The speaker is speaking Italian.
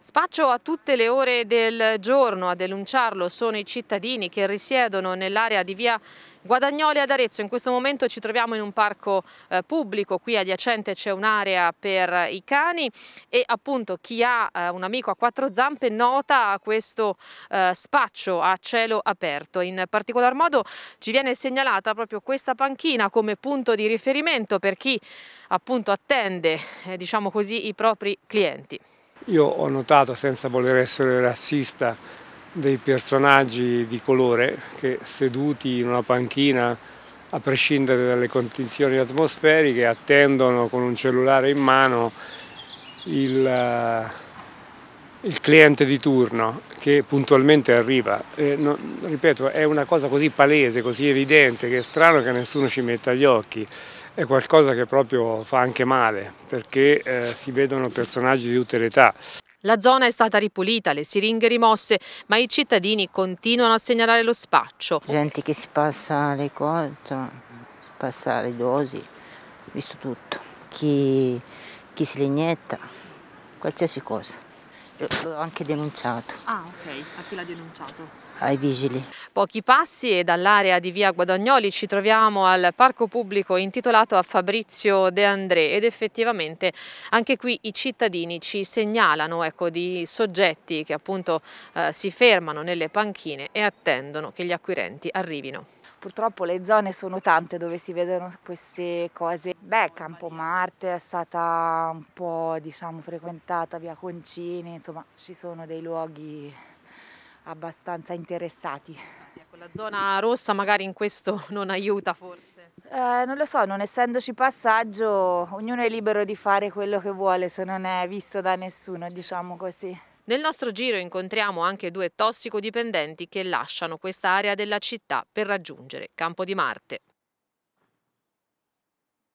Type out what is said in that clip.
Spaccio a tutte le ore del giorno, a denunciarlo sono i cittadini che risiedono nell'area di via Guadagnoli ad Arezzo, in questo momento ci troviamo in un parco eh, pubblico, qui adiacente c'è un'area per i cani e appunto chi ha eh, un amico a quattro zampe nota questo eh, spaccio a cielo aperto. In particolar modo ci viene segnalata proprio questa panchina come punto di riferimento per chi appunto attende eh, diciamo così, i propri clienti. Io ho notato, senza voler essere razzista, dei personaggi di colore che seduti in una panchina, a prescindere dalle condizioni atmosferiche, attendono con un cellulare in mano il il cliente di turno che puntualmente arriva. Eh, no, ripeto, è una cosa così palese, così evidente, che è strano che nessuno ci metta gli occhi. È qualcosa che proprio fa anche male, perché eh, si vedono personaggi di tutte le età. La zona è stata ripulita, le siringhe rimosse, ma i cittadini continuano a segnalare lo spaccio. Gente che si passa le cose, si passa le dosi, visto tutto. Chi, chi si legnetta, qualsiasi cosa l'ho anche denunciato. Ah, ok. A chi l'ha denunciato? Ai vigili. Pochi passi e dall'area di via Guadagnoli ci troviamo al parco pubblico intitolato a Fabrizio De André ed effettivamente anche qui i cittadini ci segnalano ecco, di soggetti che appunto eh, si fermano nelle panchine e attendono che gli acquirenti arrivino. Purtroppo le zone sono tante dove si vedono queste cose Beh, Campo Marte è stata un po' diciamo, frequentata via Concini, insomma ci sono dei luoghi abbastanza interessati. Ecco, la zona rossa magari in questo non aiuta forse? Eh, non lo so, non essendoci passaggio, ognuno è libero di fare quello che vuole se non è visto da nessuno, diciamo così. Nel nostro giro incontriamo anche due tossicodipendenti che lasciano questa area della città per raggiungere Campo di Marte.